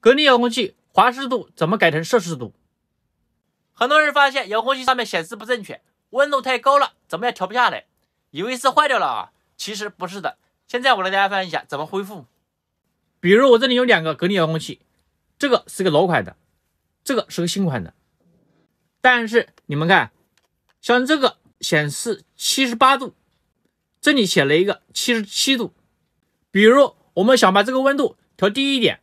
格力遥控器华氏度怎么改成摄氏度？很多人发现遥控器上面显示不正确，温度太高了，怎么也调不下来，以为是坏掉了啊，其实不是的。现在我来大家分享一下怎么恢复。比如我这里有两个格力遥控器，这个是个老款的，这个是个新款的。但是你们看，像这个显示七十八度，这里写了一个七十七度。比如我们想把这个温度调低一点。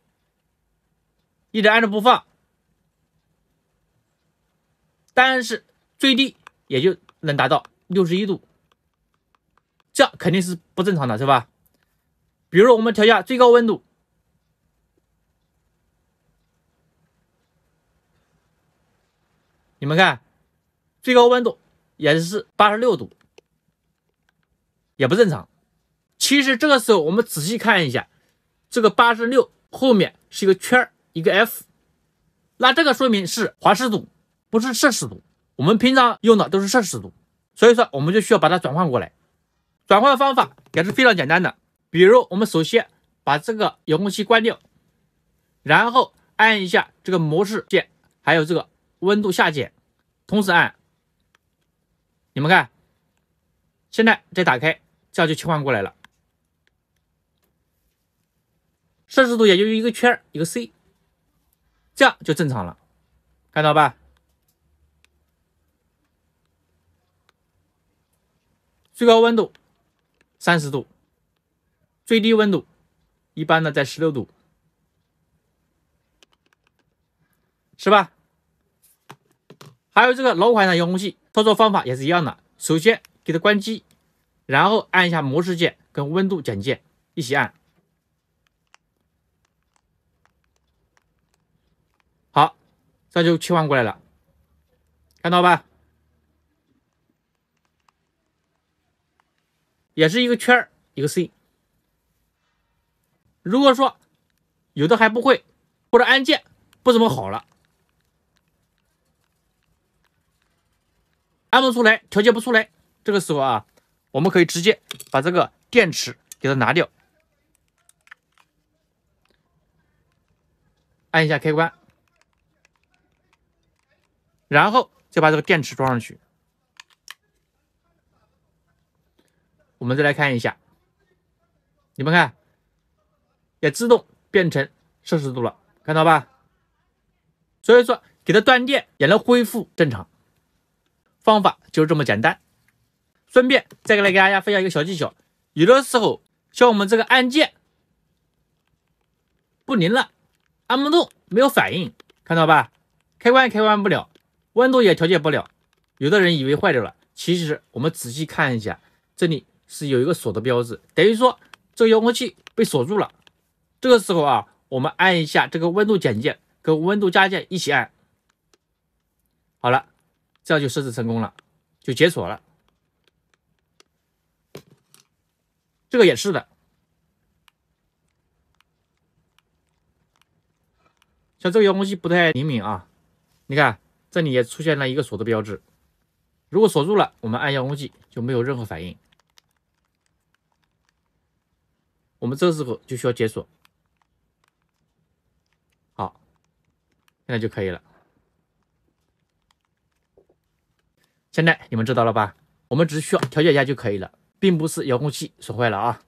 一直按着不放，但是最低也就能达到六十一度，这肯定是不正常的是吧？比如我们调一下最高温度，你们看，最高温度也是八十六度，也不正常。其实这个时候我们仔细看一下，这个八十六后面是一个圈儿。一个 F，那这个说明是华氏度，不是摄氏度。我们平常用的都是摄氏度，所以说我们就需要把它转换过来。转换方法也是非常简单的。比如我们首先把这个遥控器关掉，然后按一下这个模式键，还有这个温度下减，同时按。你们看，现在再打开，这样就切换过来了。摄氏度也就是一个圈一个 C。这样就正常了，看到吧？最高温度三十度，最低温度一般呢在十六度，是吧？还有这个老款的遥控器操作方法也是一样的，首先给它关机，然后按一下模式键跟温度减键一起按。这就切换过来了，看到吧？也是一个圈一个 C。如果说有的还不会，或者按键不怎么好了，按不出来，调节不出来，这个时候啊，我们可以直接把这个电池给它拿掉，按一下开关。然后再把这个电池装上去。我们再来看一下，你们看，也自动变成摄氏度了，看到吧？所以说，给它断电也能恢复正常。方法就是这么简单。顺便再给来给大家分享一个小技巧：有的时候像我们这个按键不灵了，按不动，没有反应，看到吧？开关开关不了。温度也调节不了，有的人以为坏掉了，其实我们仔细看一下，这里是有一个锁的标志，等于说这个遥控器被锁住了。这个时候啊，我们按一下这个温度减键跟温度加键一起按，好了，这样就设置成功了，就解锁了。这个也是的，像这个遥控器不太灵敏啊，你看。这里也出现了一个锁的标志，如果锁住了，我们按遥控器就没有任何反应。我们这时候就需要解锁。好，现在就可以了。现在你们知道了吧？我们只需要调节一下就可以了，并不是遥控器损坏了啊。